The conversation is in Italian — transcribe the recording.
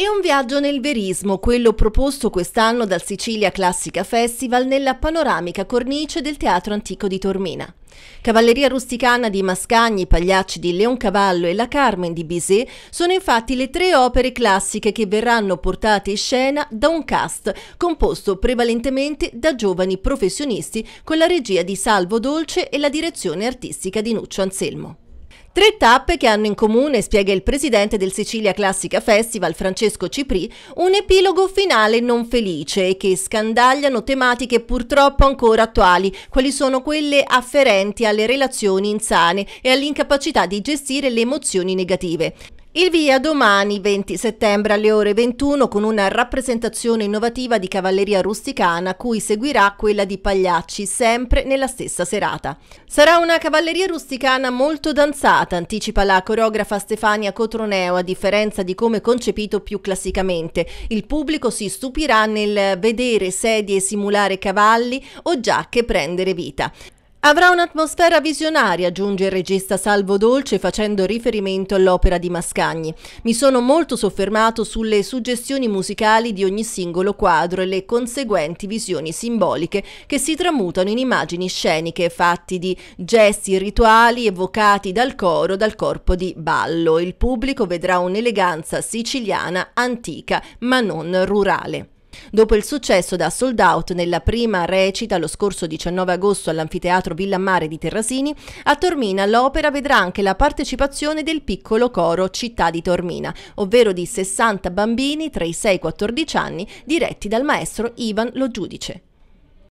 È un viaggio nel verismo, quello proposto quest'anno dal Sicilia Classica Festival nella panoramica cornice del Teatro Antico di Tormina. Cavalleria rusticana di Mascagni, Pagliacci di Leoncavallo e La Carmen di Bizet sono infatti le tre opere classiche che verranno portate in scena da un cast composto prevalentemente da giovani professionisti con la regia di Salvo Dolce e la direzione artistica di Nuccio Anselmo. Tre tappe che hanno in comune, spiega il presidente del Sicilia Classica Festival, Francesco Cipri, un epilogo finale non felice e che scandagliano tematiche purtroppo ancora attuali, quali sono quelle afferenti alle relazioni insane e all'incapacità di gestire le emozioni negative. Il via domani 20 settembre alle ore 21 con una rappresentazione innovativa di cavalleria rusticana cui seguirà quella di Pagliacci sempre nella stessa serata. Sarà una cavalleria rusticana molto danzata, anticipa la coreografa Stefania Cotroneo a differenza di come concepito più classicamente. Il pubblico si stupirà nel vedere sedie simulare cavalli o giacche prendere vita. Avrà un'atmosfera visionaria, aggiunge il regista Salvo Dolce facendo riferimento all'opera di Mascagni. Mi sono molto soffermato sulle suggestioni musicali di ogni singolo quadro e le conseguenti visioni simboliche che si tramutano in immagini sceniche fatti di gesti rituali evocati dal coro dal corpo di ballo. Il pubblico vedrà un'eleganza siciliana antica ma non rurale. Dopo il successo da sold out nella prima recita lo scorso 19 agosto all'Anfiteatro Villa Mare di Terrasini, a Tormina l'opera vedrà anche la partecipazione del piccolo coro Città di Tormina, ovvero di 60 bambini tra i 6 e i 14 anni diretti dal maestro Ivan Lo Giudice.